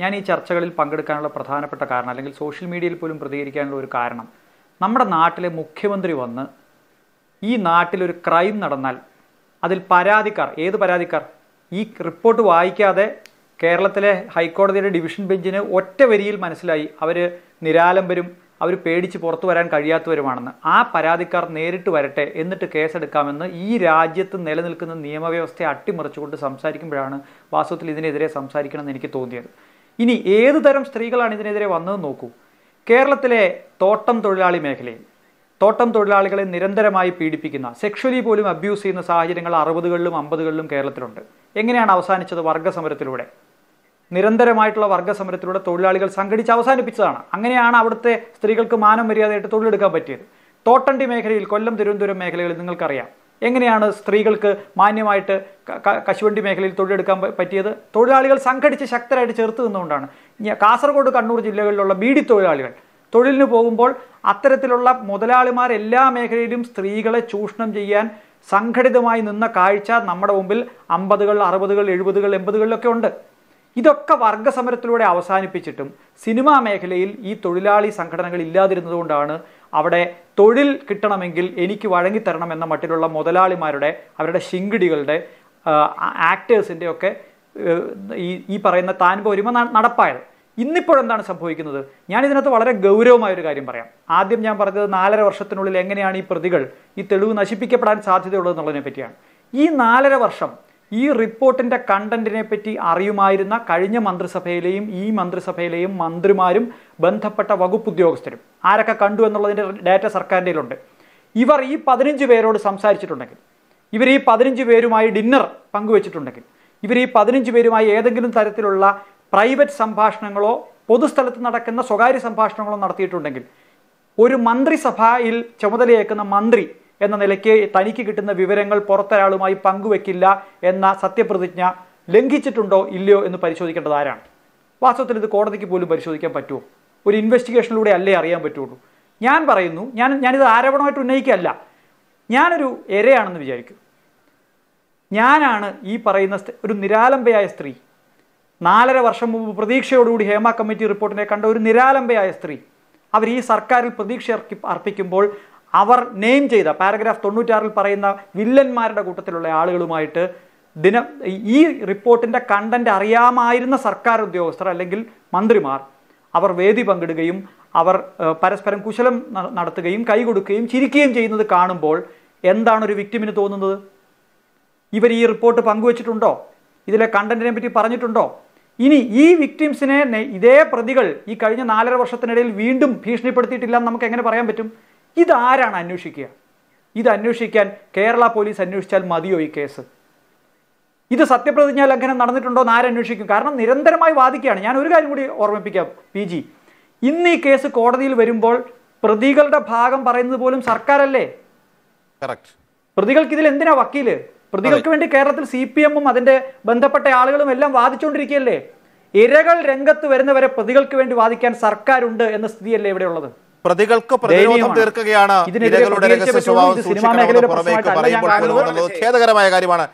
ഞാൻ ഈ ചർച്ചകളിൽ പങ്കെടുക്കാനുള്ള പ്രധാനപ്പെട്ട കാരണം അല്ലെങ്കിൽ സോഷ്യൽ മീഡിയയിൽ പോലും പ്രതികരിക്കാനുള്ള ഒരു കാരണം നമ്മുടെ നാട്ടിലെ മുഖ്യമന്ത്രി വന്ന് ഈ നാട്ടിലൊരു ക്രൈം നടന്നാൽ അതിൽ പരാതിക്കാർ ഏത് പരാതിക്കാർ ഈ റിപ്പോർട്ട് വായിക്കാതെ കേരളത്തിലെ ഹൈക്കോടതിയുടെ ഡിവിഷൻ ബെഞ്ചിന് ഒറ്റ വരിയിൽ മനസ്സിലായി അവർ നിരാലംബരും അവർ പേടിച്ച് പുറത്തു വരാൻ കഴിയാത്തവരുമാണെന്ന് ആ പരാതിക്കാർ നേരിട്ട് വരട്ടെ എന്നിട്ട് കേസെടുക്കാമെന്ന് ഈ രാജ്യത്ത് നിലനിൽക്കുന്ന നിയമവ്യവസ്ഥയെ അട്ടിമറിച്ചുകൊണ്ട് സംസാരിക്കുമ്പോഴാണ് വാസ്തവത്തിൽ ഇതിനെതിരെ സംസാരിക്കണമെന്ന് എനിക്ക് തോന്നിയത് ഇനി ഏത് തരം സ്ത്രീകളാണ് ഇതിനെതിരെ വന്നതെന്ന് നോക്കൂ കേരളത്തിലെ തോട്ടം തൊഴിലാളി മേഖലയിൽ തോട്ടം തൊഴിലാളികളെ നിരന്തരമായി പീഡിപ്പിക്കുന്ന സെക്ഷലി പോലും അബ്യൂസ് ചെയ്യുന്ന സാഹചര്യങ്ങൾ അറുപതുകളിലും അമ്പതുകളിലും കേരളത്തിലുണ്ട് എങ്ങനെയാണ് അവസാനിച്ചത് വർഗസമരത്തിലൂടെ നിരന്തരമായിട്ടുള്ള വർഗസമരത്തിലൂടെ തൊഴിലാളികൾ സംഘടിച്ച് അവസാനിപ്പിച്ചതാണ് അങ്ങനെയാണ് അവിടുത്തെ സ്ത്രീകൾക്ക് മാനം മര്യാദയായിട്ട് തൊഴിലെടുക്കാൻ പറ്റിയത് തോട്ടണ്ടി മേഖലയിൽ കൊല്ലം തിരുവനന്തപുരം മേഖലകളിൽ നിങ്ങൾക്കറിയാം എങ്ങനെയാണ് സ്ത്രീകൾക്ക് മാന്യമായിട്ട് കശുവണ്ടി മേഖലയിൽ തൊഴിലെടുക്കാൻ പറ്റിയത് തൊഴിലാളികൾ സംഘടിച്ച് ശക്തരായിട്ട് ചേർത്ത് നിന്നുകൊണ്ടാണ് കാസർഗോഡ് കണ്ണൂർ ജില്ലകളിലുള്ള ബീഡി തൊഴിലാളികൾ തൊഴിലിന് പോകുമ്പോൾ അത്തരത്തിലുള്ള മുതലാളിമാർ എല്ലാ മേഖലയിലും സ്ത്രീകളെ ചൂഷണം ചെയ്യാൻ സംഘടിതമായി നിന്ന കാഴ്ച നമ്മുടെ മുമ്പിൽ അമ്പതുകൾ അറുപതുകൾ എഴുപതുകൾ എൺപതുകളിലൊക്കെ ഉണ്ട് ഇതൊക്കെ വർഗസമരത്തിലൂടെ അവസാനിപ്പിച്ചിട്ടും സിനിമാ മേഖലയിൽ ഈ തൊഴിലാളി സംഘടനകൾ ഇല്ലാതിരുന്നതുകൊണ്ടാണ് അവിടെ തൊഴിൽ കിട്ടണമെങ്കിൽ എനിക്ക് തരണം എന്ന മട്ടിലുള്ള മുതലാളിമാരുടെ അവരുടെ ശിങ്കിടികളുടെ ആക്ടേഴ്സിൻ്റെ ഒക്കെ ഈ ഈ പറയുന്ന താൻ പോരുമ നടപ്പായത് ഇന്നിപ്പോഴെന്താണ് സംഭവിക്കുന്നത് ഞാൻ ഇതിനകത്ത് വളരെ ഗൗരവമായ ഒരു കാര്യം പറയാം ആദ്യം ഞാൻ പറഞ്ഞത് നാലര വർഷത്തിനുള്ളിൽ എങ്ങനെയാണ് ഈ പ്രതികൾ ഈ തെളിവ് നശിപ്പിക്കപ്പെടാൻ സാധ്യതയുള്ളതെന്നുള്ളതിനെ പറ്റിയാണ് ഈ നാലര വർഷം ഈ റിപ്പോർട്ടിൻ്റെ കണ്ടന്റിനെ പറ്റി അറിയുമായിരുന്ന കഴിഞ്ഞ മന്ത്രിസഭയിലെയും ഈ മന്ത്രിസഭയിലെയും മന്ത്രിമാരും ബന്ധപ്പെട്ട വകുപ്പ് ഉദ്യോഗസ്ഥരും ആരൊക്കെ കണ്ടു എന്നുള്ളതിൻ്റെ ഡാറ്റ സർക്കാരിൻ്റെ ഉണ്ട് ഇവർ ഈ പതിനഞ്ച് പേരോട് സംസാരിച്ചിട്ടുണ്ടെങ്കിൽ ഇവർ ഈ പതിനഞ്ച് പേരുമായി ഡിന്നർ പങ്കുവച്ചിട്ടുണ്ടെങ്കിൽ ഇവർ ഈ പതിനഞ്ച് പേരുമായി ഏതെങ്കിലും തരത്തിലുള്ള പ്രൈവറ്റ് സംഭാഷണങ്ങളോ പൊതുസ്ഥലത്ത് നടക്കുന്ന സ്വകാര്യ സംഭാഷണങ്ങളോ നടത്തിയിട്ടുണ്ടെങ്കിൽ ഒരു മന്ത്രിസഭയിൽ ചുമതലയേക്കുന്ന മന്ത്രി എന്ന നിലയ്ക്ക് തനിക്ക് കിട്ടുന്ന വിവരങ്ങൾ പുറത്തൊരാളുമായി പങ്കുവെക്കില്ല എന്ന സത്യപ്രതിജ്ഞ ലംഘിച്ചിട്ടുണ്ടോ ഇല്ലയോ എന്ന് പരിശോധിക്കേണ്ടത് ആരാണ് വാസ്തവത്തിൽ ഇത് കോടതിക്ക് പോലും പരിശോധിക്കാൻ പറ്റുമോ ഒരു ഇൻവെസ്റ്റിഗേഷനിലൂടെ അല്ലേ അറിയാൻ പറ്റുള്ളൂ ഞാൻ പറയുന്നു ഞാൻ ഞാനിത് ആരോപണമായിട്ട് ഉന്നയിക്കുകയല്ല ഞാനൊരു എരയാണെന്ന് വിചാരിക്കും ഞാനാണ് ഈ പറയുന്ന ഒരു നിരാലംബയായ സ്ത്രീ നാലര വർഷം മുമ്പ് പ്രതീക്ഷയോടുകൂടി ഹേമ കമ്മിറ്റി റിപ്പോർട്ടിനെ കണ്ട ഒരു നിരാലംബയായ സ്ത്രീ അവർ ഈ സർക്കാരിൽ പ്രതീക്ഷ അർപ്പിക്കുമ്പോൾ അവർ നെയിം ചെയ്ത പാരഗ്രാഫ് തൊണ്ണൂറ്റാറിൽ പറയുന്ന വില്ലന്മാരുടെ കൂട്ടത്തിലുള്ള ആളുകളുമായിട്ട് ദിന ഈ റിപ്പോർട്ടിൻ്റെ കണ്ടന്റ് അറിയാമായിരുന്ന സർക്കാർ ഉദ്യോഗസ്ഥർ അല്ലെങ്കിൽ മന്ത്രിമാർ അവർ വേദി പങ്കിടുകയും അവർ പരസ്പരം കുശലം നടത്തുകയും കൈകൊടുക്കുകയും ചിരിക്കുകയും ചെയ്യുന്നത് കാണുമ്പോൾ എന്താണ് ഒരു വിക്ടിമിന് തോന്നുന്നത് ഇവർ ഈ റിപ്പോർട്ട് പങ്കുവച്ചിട്ടുണ്ടോ ഇതിലെ കണ്ടന്റിനെ പറ്റി പറഞ്ഞിട്ടുണ്ടോ ഇനി ഈ വിക്ടിംസിനെ ഇതേ പ്രതികൾ ഈ കഴിഞ്ഞ നാലര വർഷത്തിനിടയിൽ വീണ്ടും ഭീഷണിപ്പെടുത്തിയിട്ടില്ല നമുക്ക് എങ്ങനെ പറയാൻ പറ്റും ഇതാരാണ് അന്വേഷിക്കുക ഇത് അന്വേഷിക്കാൻ കേരള പോലീസ് അന്വേഷിച്ചാൽ മതിയോ ഈ കേസ് ഇത് സത്യപ്രതിജ്ഞാ ലംഘനം നടന്നിട്ടുണ്ടോ എന്ന് ആരന്വേഷിക്കും കാരണം നിരന്തരമായി വാദിക്കുകയാണ് ഞാൻ ഒരു കാര്യം കൂടി ഓർമ്മിപ്പിക്കാം പി ജി ഇന്ന് ഈ കേസ് കോടതിയിൽ വരുമ്പോൾ പ്രതികളുടെ ഭാഗം പറയുന്നത് പോലും സർക്കാരല്ലേ പ്രതികൾക്ക് ഇതിൽ എന്തിനാ വക്കീല് പ്രതികൾക്ക് വേണ്ടി കേരളത്തിൽ സി പി എമ്മും അതിന്റെ ബന്ധപ്പെട്ട ആളുകളും എല്ലാം വാദിച്ചുകൊണ്ടിരിക്കുകയല്ലേ ഇരകൾ രംഗത്ത് വരുന്നവരെ പ്രതികൾക്ക് വേണ്ടി വാദിക്കാൻ സർക്കാരുണ്ട് എന്ന സ്ഥിതിയല്ലേ ഇവിടെയുള്ളത് പ്രതികൾക്ക് പ്രതിരോധം തീർക്കുകയാണ് ഇരകളുടെ രഹസ്യ സ്വഭാവം സൂക്ഷിക്കണമെന്ന് പുറമേക്ക് പറയുമ്പോൾ ഖേദകരമായ കാര്യമാണ്